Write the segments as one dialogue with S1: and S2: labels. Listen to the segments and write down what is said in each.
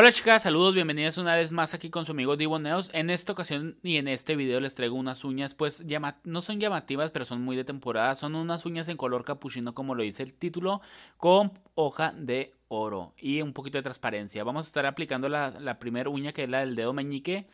S1: Hola chicas, saludos, bienvenidas una vez más aquí con su amigo Diboneos. En esta ocasión y en este video les traigo unas uñas, pues no son llamativas, pero son muy de temporada. Son unas uñas en color capuchino, como lo dice el título, con hoja de oro y un poquito de transparencia. Vamos a estar aplicando la, primera uña, que es la del dedo meñique.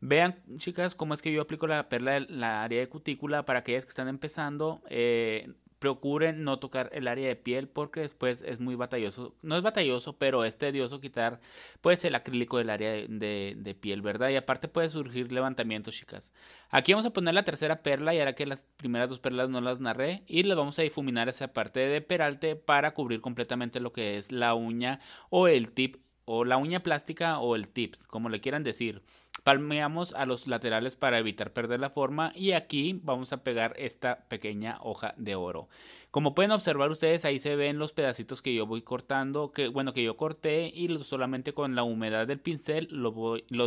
S1: Vean, chicas, cómo es que yo aplico la perla, la área de cutícula para aquellas que están empezando. Eh, Procuren no tocar el área de piel porque después es muy batalloso. No es batalloso, pero es tedioso quitar pues el acrílico del área de, piel, ¿verdad? Y aparte puede surgir levantamientos chicas. Aquí vamos a poner la tercera perla y ahora que las primeras dos perlas no las narré y le vamos a difuminar esa parte de peralte para cubrir completamente lo que es la uña o el tip o la uña plástica o el tip, como le quieran decir. Palmeamos a los laterales para evitar perder la forma y aquí vamos a pegar esta pequeña hoja de oro. Como pueden observar ustedes, ahí se ven los pedacitos que yo voy cortando, que bueno, que yo corté y solamente con la humedad del pincel los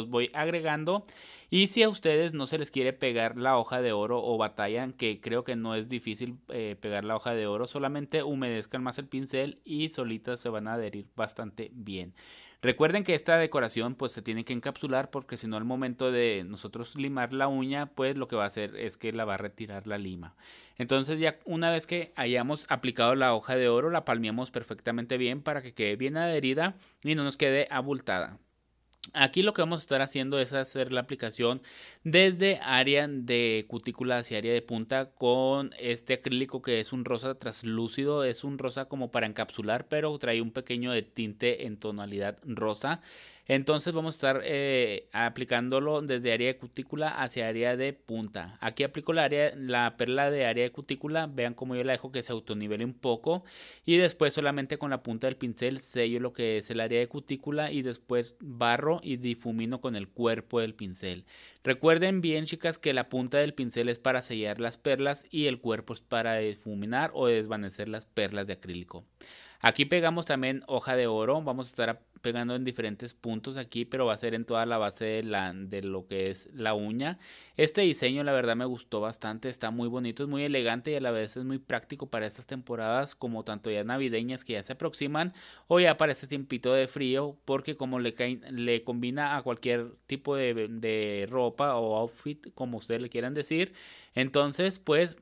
S1: voy, agregando. Y si a ustedes no se les quiere pegar la hoja de oro o batallan, que creo que no es difícil eh, pegar la hoja de oro, solamente humedezcan más el pincel y solitas se van a adherir bastante bien. Recuerden que esta decoración pues se tiene que encapsular porque si no al momento de nosotros limar la uña pues lo que va a hacer es que la va a retirar la lima. Entonces ya una vez que hayamos aplicado la hoja de oro la palmeamos perfectamente bien para que quede bien adherida y no nos quede abultada. Aquí lo que vamos a estar haciendo es hacer la aplicación desde área de cutícula hacia área de punta con este acrílico que es un rosa traslúcido, es un rosa como para encapsular, pero trae un pequeño de tinte en tonalidad rosa. Entonces vamos a estar eh, aplicándolo desde área de cutícula hacia área de punta. Aquí aplico la, área, la perla de área de cutícula. Vean cómo yo la dejo que se autonivele un poco. Y después solamente con la punta del pincel sello lo que es el área de cutícula. Y después barro y difumino con el cuerpo del pincel. Recuerden bien chicas que la punta del pincel es para sellar las perlas y el cuerpo es para difuminar o desvanecer las perlas de acrílico. Aquí pegamos también hoja de oro, vamos a estar pegando en diferentes puntos aquí, pero va a ser en toda la base de, la, de lo que es la uña. Este diseño la verdad me gustó bastante, está muy bonito, es muy elegante y a la vez es muy práctico para estas temporadas como tanto ya navideñas que ya se aproximan o ya para este tiempito de frío porque como le, le combina a cualquier tipo de, ropa o outfit como ustedes le quieran decir. Entonces pues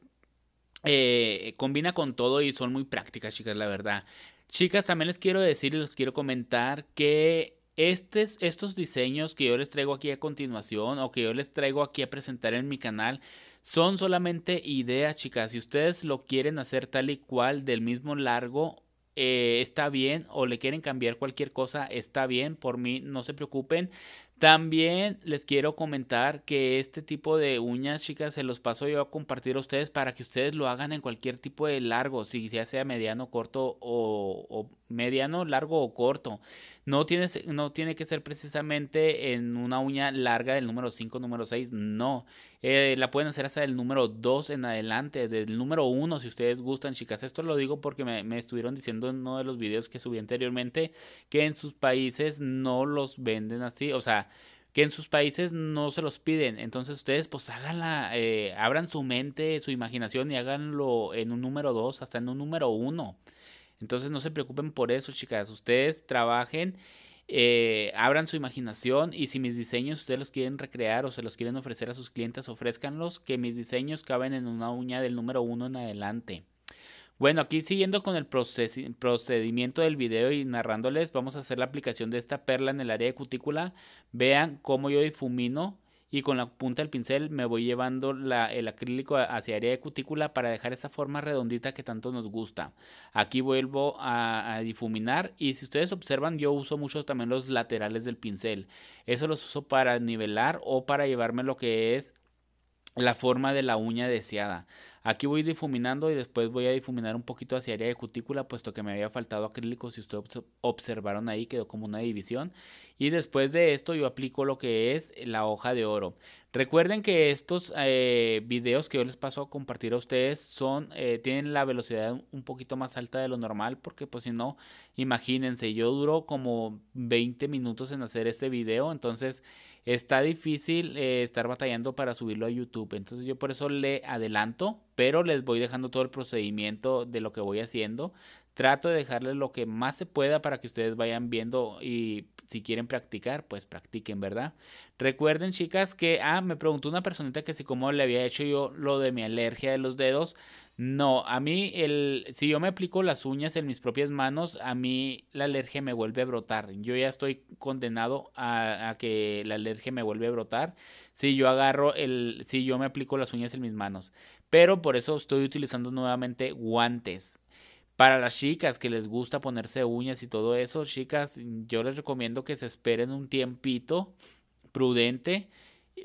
S1: eh, combina con todo y son muy prácticas, chicas, la verdad. Chicas, también les quiero decir y les quiero comentar que estos diseños que yo les traigo aquí a continuación o que yo les traigo aquí a presentar en mi canal son solamente ideas, chicas. Si ustedes lo quieren hacer tal y cual del mismo largo, eh, está bien. O le quieren cambiar cualquier cosa, está bien. Por mí, no se preocupen. También les quiero comentar que este tipo de uñas, chicas, se los paso yo a compartir a ustedes para que ustedes lo hagan en cualquier tipo de largo, si ya sea mediano, corto o, o mediano, largo o corto. No, no tiene que ser precisamente en una uña larga del número 5, número 6, no. Eh, la pueden hacer hasta el número 2 en adelante, del número 1 si ustedes gustan, chicas. Esto lo digo porque me, estuvieron diciendo en uno de los videos que subí anteriormente que en sus países no los venden así, o sea, que en sus países no se los piden. Entonces ustedes pues háganla, eh, abran su mente, su imaginación y háganlo en un número 2, hasta en un número 1. Entonces no se preocupen por eso, chicas. Ustedes trabajen, eh, abran su imaginación y si mis diseños ustedes los quieren recrear o se los quieren ofrecer a sus clientes, ofrézcanlos, que mis diseños caben en una uña del número uno en adelante. Bueno, aquí siguiendo con el procedimiento del video y narrándoles, vamos a hacer la aplicación de esta perla en el área de cutícula. Vean cómo yo difumino y con la punta del pincel me voy llevando el acrílico hacia área de cutícula para dejar esa forma redondita que tanto nos gusta. Aquí vuelvo a, a difuminar y si ustedes observan yo uso mucho también los laterales del pincel. Eso los uso para nivelar o para llevarme lo que es la forma de la uña deseada. Aquí voy difuminando y después voy a difuminar un poquito hacia área de cutícula, puesto que me había faltado acrílico, si ustedes observaron ahí quedó como una división. Y después de esto yo aplico lo que es la hoja de oro. Recuerden que estos eh, videos que yo les paso a compartir a ustedes son, eh, tienen la velocidad un poquito más alta de lo normal, porque pues si no, imagínense, yo duro como 20 minutos en hacer este video, entonces está difícil eh, estar batallando para subirlo a YouTube. Entonces yo por eso le adelanto pero les voy dejando todo el procedimiento de lo que voy haciendo. Trato de dejarles lo que más se pueda para que ustedes vayan viendo y si quieren practicar, pues practiquen, ¿verdad? Recuerden, chicas, que, ah, me preguntó una personita que si cómo le había hecho yo lo de mi alergia de los dedos. No, a mí, el, si yo me aplico las uñas en mis propias manos, a mí la alergia me vuelve a brotar. Yo ya estoy condenado a, que la alergia me vuelve a brotar si yo agarro el, si yo me aplico las uñas en mis manos. Pero por eso estoy utilizando nuevamente guantes. Para las chicas que les gusta ponerse uñas y todo eso, chicas, yo les recomiendo que se esperen un tiempito prudente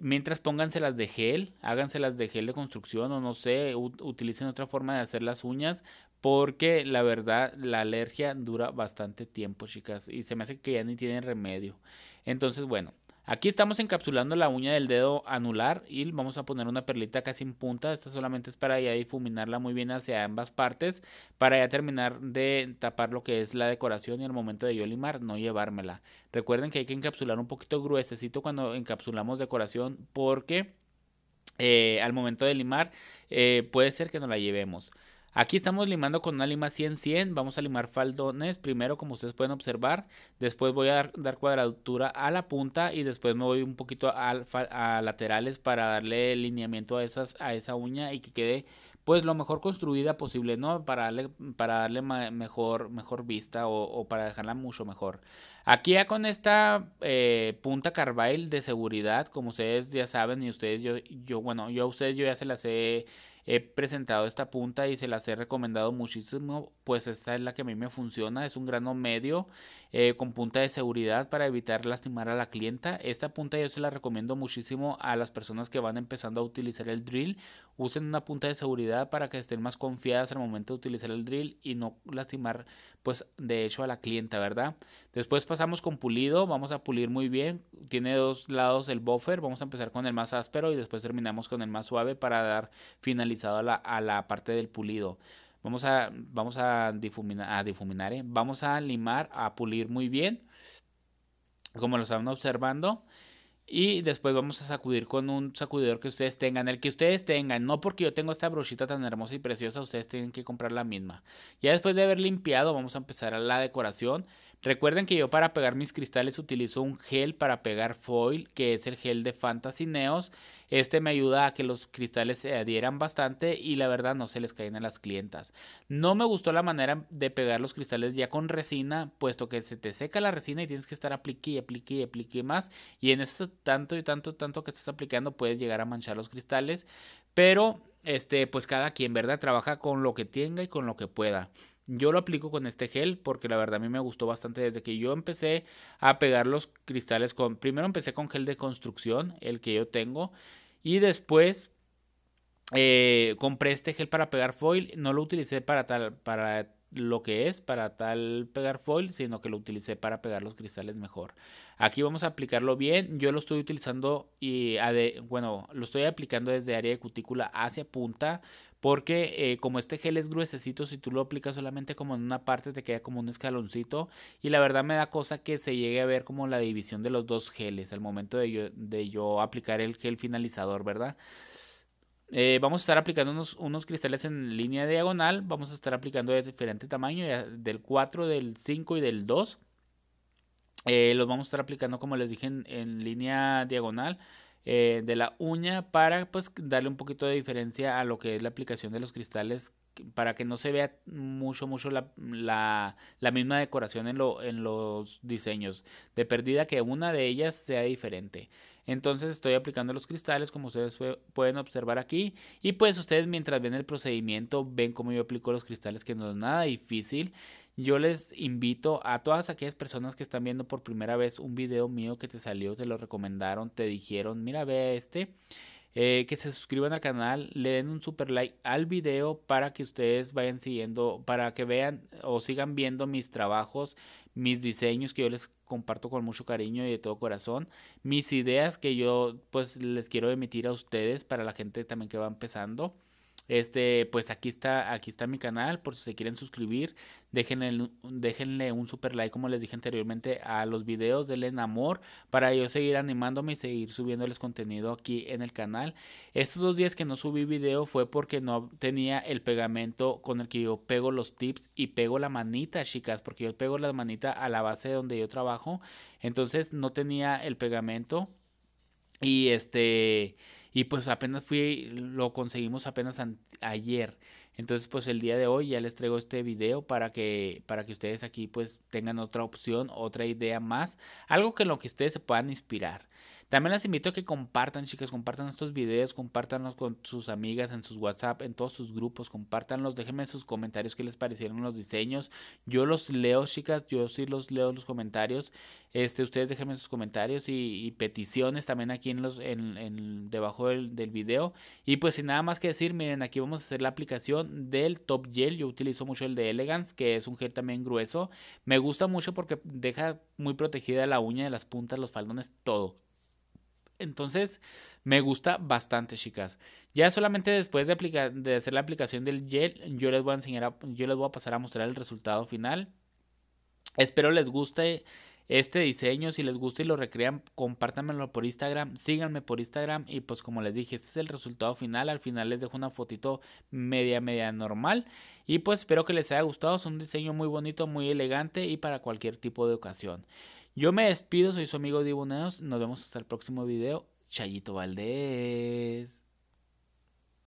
S1: Mientras pónganselas de gel, háganselas de gel de construcción o no sé, utilicen otra forma de hacer las uñas, porque la verdad la alergia dura bastante tiempo, chicas, y se me hace que ya ni tienen remedio. Entonces, bueno, Aquí estamos encapsulando la uña del dedo anular y vamos a poner una perlita casi en punta. Esta solamente es para ya difuminarla muy bien hacia ambas partes para ya terminar de tapar lo que es la decoración y al momento de yo limar no llevármela. Recuerden que hay que encapsular un poquito gruesecito cuando encapsulamos decoración porque eh, al momento de limar eh, puede ser que no la llevemos. Aquí estamos limando con una lima 100-100, vamos a limar faldones primero como ustedes pueden observar, después voy a dar, cuadratura a la punta y después me voy un poquito a, laterales para darle lineamiento a, esas, a esa uña y que quede pues lo mejor construida posible, ¿no? Para darle, para darle mejor, mejor vista o, para dejarla mucho mejor. Aquí ya con esta eh, punta Carvail de seguridad, como ustedes ya saben y ustedes, yo, yo bueno, yo a ustedes yo ya se las he he presentado esta punta y se las he recomendado muchísimo pues esta es la que a mí me funciona. Es un grano medio eh, con punta de seguridad para evitar lastimar a la clienta. Esta punta yo se la recomiendo muchísimo a las personas que van empezando a utilizar el drill. Usen una punta de seguridad para que estén más confiadas al momento de utilizar el drill y no lastimar pues de hecho a la clienta, ¿verdad? Después pasamos con pulido, vamos a pulir muy bien. Tiene dos lados el buffer, vamos a empezar con el más áspero y después terminamos con el más suave para dar finalizado a la, a la parte del pulido. Vamos a, vamos a difuminar, a ¿eh? vamos a limar, a pulir muy bien, como lo están observando. Y después vamos a sacudir con un sacudidor que ustedes tengan, el que ustedes tengan. No porque yo tengo esta brochita tan hermosa y preciosa, ustedes tienen que comprar la misma. Ya después de haber limpiado, vamos a empezar a la decoración. Recuerden que yo para pegar mis cristales utilizo un gel para pegar foil, que es el gel de Fantasy Neos. Este me ayuda a que los cristales se adhieran bastante y la verdad no se les caen a las clientas. No me gustó la manera de pegar los cristales ya con resina, puesto que se te seca la resina y tienes que estar aplique y aplique y aplique más. Y en ese tanto y tanto, tanto que estás aplicando puedes llegar a manchar los cristales. Pero este, pues cada quien, ¿verdad? Trabaja con lo que tenga y con lo que pueda. Yo lo aplico con este gel porque la verdad a mí me gustó bastante desde que yo empecé a pegar los cristales con... Primero empecé con gel de construcción, el que yo tengo, y después eh, compré este gel para pegar foil. No lo utilicé para tal, para lo que es para tal pegar foil, sino que lo utilicé para pegar los cristales mejor. Aquí vamos a aplicarlo bien. Yo lo estoy utilizando y bueno, lo estoy aplicando desde área de cutícula hacia punta porque eh, como este gel es gruesecito, si tú lo aplicas solamente como en una parte te queda como un escaloncito y la verdad me da cosa que se llegue a ver como la división de los dos geles al momento de yo, de yo aplicar el gel finalizador, ¿verdad? Eh, vamos a estar aplicando unos, cristales en línea diagonal. Vamos a estar aplicando de diferente tamaño, del 4, del 5 y del 2. Eh, los vamos a estar aplicando, como les dije, en, línea diagonal eh, de la uña para pues, darle un poquito de diferencia a lo que es la aplicación de los cristales para que no se vea mucho, mucho la, la, misma decoración en, lo, en los diseños. De perdida que una de ellas sea diferente. Entonces estoy aplicando los cristales como ustedes pueden observar aquí. Y pues ustedes mientras ven el procedimiento ven cómo yo aplico los cristales que no es nada difícil. Yo les invito a todas aquellas personas que están viendo por primera vez un video mío que te salió, te lo recomendaron, te dijeron, mira, vea este. Eh, que se suscriban al canal, le den un super like al video para que ustedes vayan siguiendo, para que vean o sigan viendo mis trabajos, mis diseños que yo les comparto con mucho cariño y de todo corazón, mis ideas que yo pues les quiero emitir a ustedes para la gente también que va empezando. Este, pues aquí está, aquí está mi canal, por si se quieren suscribir, déjenle, un super like, como les dije anteriormente, a los videos, denle Enamor para yo seguir animándome y seguir subiéndoles contenido aquí en el canal. Estos dos días que no subí video fue porque no tenía el pegamento con el que yo pego los tips y pego la manita, chicas, porque yo pego la manita a la base donde yo trabajo, entonces no tenía el pegamento y este... Y pues apenas fui, lo conseguimos apenas ayer. Entonces pues el día de hoy ya les traigo este video para que, para que ustedes aquí pues tengan otra opción, otra idea más, algo que en lo que ustedes se puedan inspirar. También las invito a que compartan, chicas, compartan estos videos, compartanlos con sus amigas, en sus WhatsApp, en todos sus grupos, compartanlos, déjenme sus comentarios qué les parecieron los diseños. Yo los leo, chicas, yo sí los leo los comentarios. Este, ustedes déjenme sus comentarios y, peticiones también aquí en los, debajo del, del, video. Y pues sin nada más que decir, miren, aquí vamos a hacer la aplicación del Top Gel. Yo utilizo mucho el de Elegance, que es un gel también grueso. Me gusta mucho porque deja muy protegida la uña las puntas, los faldones, todo. Entonces, me gusta bastante, chicas. Ya solamente después de, de hacer la aplicación del gel, yo les voy a enseñar, yo les voy a pasar a mostrar el resultado final. Espero les guste este diseño. Si les gusta y lo recrean, compártanmelo por Instagram, síganme por Instagram. Y pues como les dije, este es el resultado final. Al final les dejo una fotito media, media normal. Y pues espero que les haya gustado. Es un diseño muy bonito, muy elegante y para cualquier tipo de ocasión. Yo me despido, soy su amigo Dibuneos. Nos vemos hasta el próximo video. Chayito Valdés.